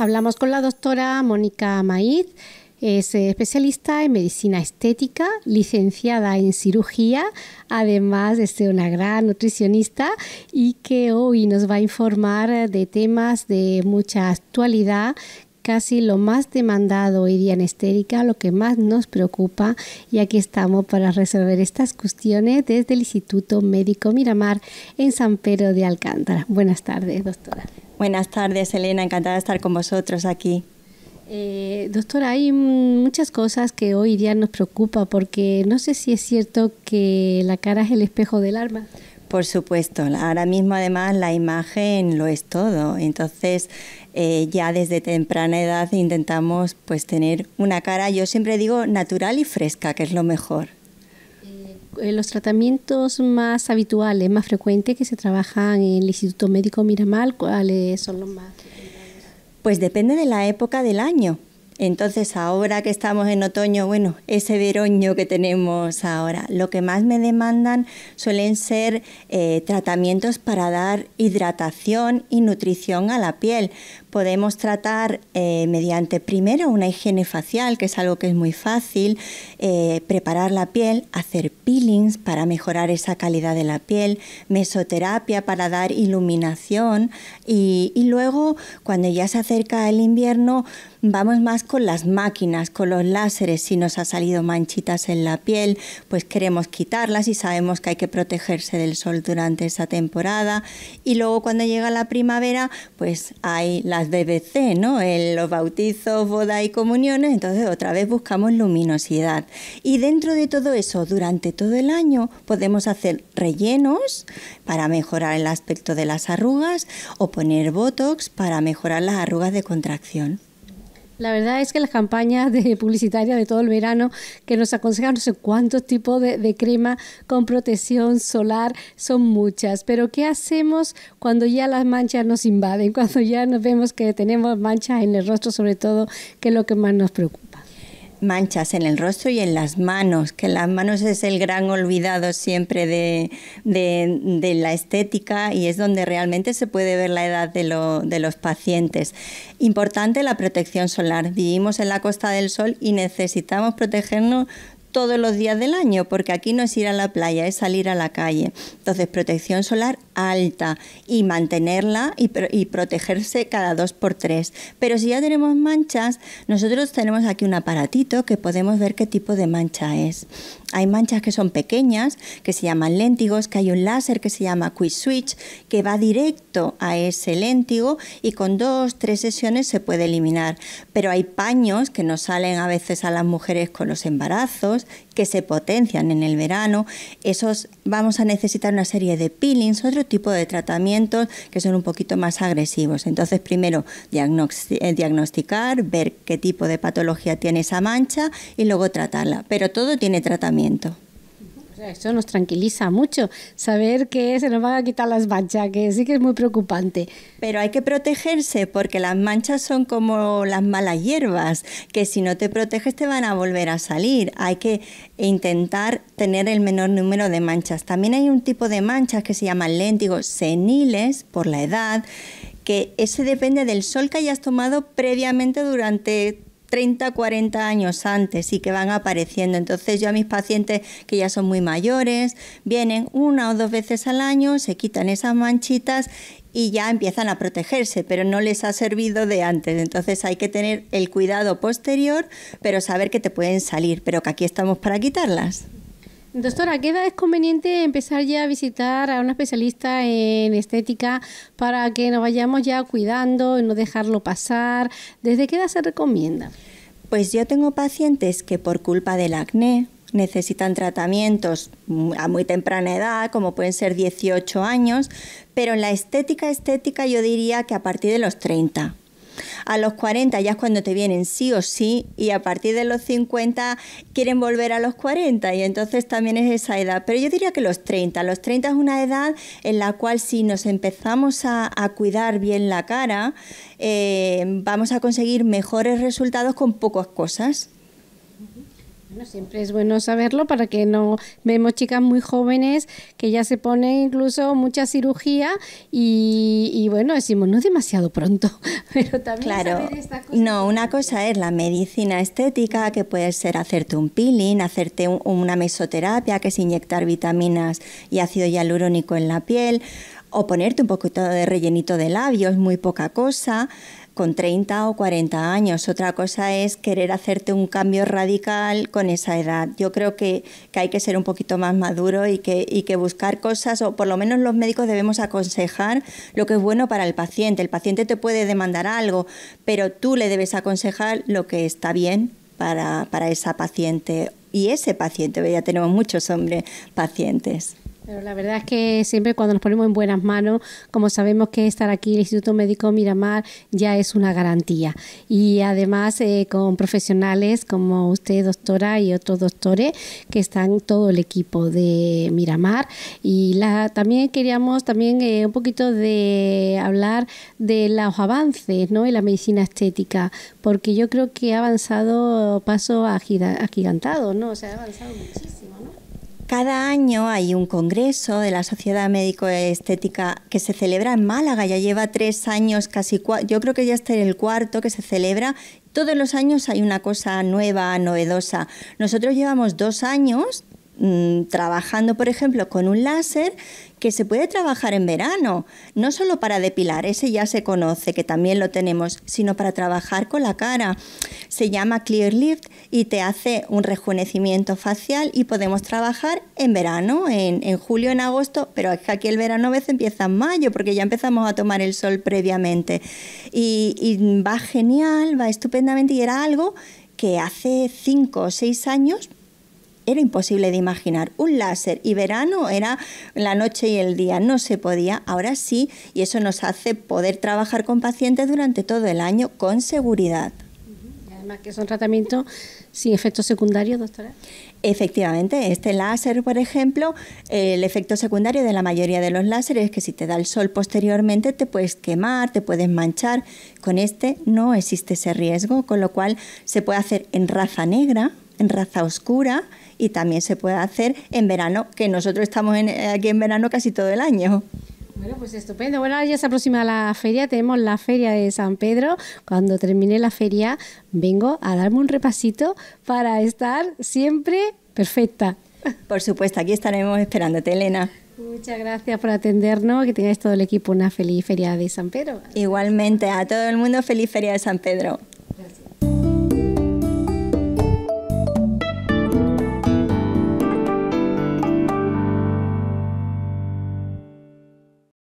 Hablamos con la doctora Mónica Maíz, es eh, especialista en medicina estética, licenciada en cirugía, además es una gran nutricionista y que hoy nos va a informar de temas de mucha actualidad casi lo más demandado hoy día en estética, lo que más nos preocupa y aquí estamos para resolver estas cuestiones desde el Instituto Médico Miramar en San Pedro de Alcántara. Buenas tardes, doctora. Buenas tardes, Elena. Encantada de estar con vosotros aquí. Eh, doctora, hay muchas cosas que hoy día nos preocupa porque no sé si es cierto que la cara es el espejo del alma. Por supuesto, ahora mismo además la imagen lo es todo, entonces eh, ya desde temprana edad intentamos pues tener una cara, yo siempre digo natural y fresca, que es lo mejor. Eh, los tratamientos más habituales, más frecuentes que se trabajan en el Instituto Médico Miramal, ¿cuáles son los más? Pues depende de la época del año. Entonces, ahora que estamos en otoño, bueno, ese veroño que tenemos ahora, lo que más me demandan suelen ser eh, tratamientos para dar hidratación y nutrición a la piel, Podemos tratar eh, mediante primero una higiene facial, que es algo que es muy fácil, eh, preparar la piel, hacer peelings para mejorar esa calidad de la piel, mesoterapia para dar iluminación y, luego cuando ya se acerca el invierno vamos más con las máquinas, con los láseres. Si nos ha salido manchitas en la piel, pues queremos quitarlas y sabemos que hay que protegerse del sol durante esa temporada. Y luego cuando llega la primavera, pues hay la las BBC, ¿no? En los bautizos, bodas y comuniones, entonces otra vez buscamos luminosidad. Y dentro de todo eso, durante todo el año, podemos hacer rellenos para mejorar el aspecto de las arrugas o poner botox para mejorar las arrugas de contracción. La verdad es que las campañas de publicitarias de todo el verano que nos aconsejan no sé cuántos tipos de, de, crema con protección solar son muchas. Pero ¿qué hacemos cuando ya las manchas nos invaden? Cuando ya nos vemos que tenemos manchas en el rostro, sobre todo, que es lo que más nos preocupa manchas en el rostro y en las manos, que las manos es el gran olvidado siempre de, la estética y es donde realmente se puede ver la edad de, de, los pacientes. Importante la protección solar. Vivimos en la Costa del Sol y necesitamos protegernos todos los días del año, porque aquí no es ir a la playa, es salir a la calle. Entonces, protección solar alta y mantenerla y, protegerse cada dos por tres. Pero si ya tenemos manchas, nosotros tenemos aquí un aparatito que podemos ver qué tipo de mancha es. Hay manchas que son pequeñas, que se llaman léntigos, que hay un láser que se llama quiz Switch, que va directo a ese léntigo y con dos, tres sesiones se puede eliminar. Pero hay paños que nos salen a veces a las mujeres con los embarazos, que se potencian en el verano. Esos vamos a necesitar una serie de peelings, otro tipo de tratamientos que son un poquito más agresivos. Entonces, primero eh, diagnosticar, ver qué tipo de patología tiene esa mancha y luego tratarla. Pero todo tiene tratamiento. Eso nos tranquiliza mucho, saber que se nos van a quitar las manchas, que sí que es muy preocupante. Pero hay que protegerse porque las manchas son como las malas hierbas, que si no te proteges te van a volver a salir. Hay que intentar tener el menor número de manchas. También hay un tipo de manchas que se llaman léntigos seniles por la edad, que ese depende del sol que hayas tomado previamente durante 30, 40 años antes y que van apareciendo. Entonces yo a mis pacientes que ya son muy mayores, vienen una o dos veces al año, se quitan esas manchitas y ya empiezan a protegerse, pero no les ha servido de antes. Entonces hay que tener el cuidado posterior, pero saber que te pueden salir, pero que aquí estamos para quitarlas. Doctora, ¿qué edad es conveniente empezar ya a visitar a una especialista en estética para que nos vayamos ya cuidando y no dejarlo pasar? ¿Desde qué edad se recomienda? Pues yo tengo pacientes que por culpa del acné necesitan tratamientos a muy temprana edad, como pueden ser 18 años, pero en la estética estética yo diría que a partir de los 30. A los 40 ya es cuando te vienen sí o sí y a partir de los 50 quieren volver a los 40 y entonces también es esa edad. Pero yo diría que los 30, los 30 es una edad en la cual si nos empezamos a, cuidar bien la cara, eh, vamos a conseguir mejores resultados con pocas cosas. Bueno, siempre es bueno saberlo para que no vemos chicas muy jóvenes que ya se ponen incluso mucha cirugía y, bueno, decimos no demasiado pronto, pero también claro. no, una cosa es la medicina estética que puede ser hacerte un peeling, hacerte una mesoterapia que es inyectar vitaminas y ácido hialurónico en la piel o ponerte un poquito de rellenito de labios, muy poca cosa, con 30 o 40 años. Otra cosa es querer hacerte un cambio radical con esa edad. Yo creo que, hay que ser un poquito más maduro y que, y que buscar cosas, o por lo menos los médicos debemos aconsejar lo que es bueno para el paciente. El paciente te puede demandar algo, pero tú le debes aconsejar lo que está bien para, para esa paciente y ese paciente, ya tenemos muchos hombres pacientes. Pero la verdad es que siempre cuando nos ponemos en buenas manos, como sabemos que estar aquí en el Instituto Médico Miramar ya es una garantía. Y además eh, con profesionales como usted, doctora, y otros doctores que están todo el equipo de Miramar. Y la, también queríamos también eh, un poquito de hablar de los avances ¿no? en la medicina estética, porque yo creo que ha avanzado paso agigantado, ¿no? O sea, ha avanzado muchísimo. Cada año hay un congreso de la Sociedad Médico-Estética que se celebra en Málaga, ya lleva tres años, casi yo creo que ya está en el cuarto que se celebra. Todos los años hay una cosa nueva, novedosa. Nosotros llevamos dos años Mm, trabajando, por ejemplo, con un láser que se puede trabajar en verano, no solo para depilar, ese ya se conoce, que también lo tenemos, sino para trabajar con la cara. Se llama Clear Lift y te hace un rejuvenecimiento facial y podemos trabajar en verano, en, julio, en agosto, pero es que aquí el verano a veces empieza en mayo porque ya empezamos a tomar el sol previamente. Y, va genial, va estupendamente y era algo que hace cinco o seis años era imposible de imaginar. Un láser y verano era la noche y el día, no se podía, ahora sí, y eso nos hace poder trabajar con pacientes durante todo el año con seguridad. Además que son tratamientos sin efectos secundarios, doctora. Efectivamente, este láser, por ejemplo, el efecto secundario de la mayoría de los láseres es que si te da el sol posteriormente te puedes quemar, te puedes manchar. Con este no existe ese riesgo, con lo cual se puede hacer en raza negra, en raza oscura, y también se puede hacer en verano, que nosotros estamos eh, aquí en verano casi todo el año. Bueno, pues estupendo. Bueno, ya se aproxima la feria, tenemos la feria de San Pedro. Cuando termine la feria, vengo a darme un repasito para estar siempre perfecta. Por supuesto, aquí estaremos esperándote, Elena. Muchas gracias por atendernos, que tengáis todo el equipo una feliz feria de San Pedro. Igualmente, a todo el mundo feliz feria de San Pedro.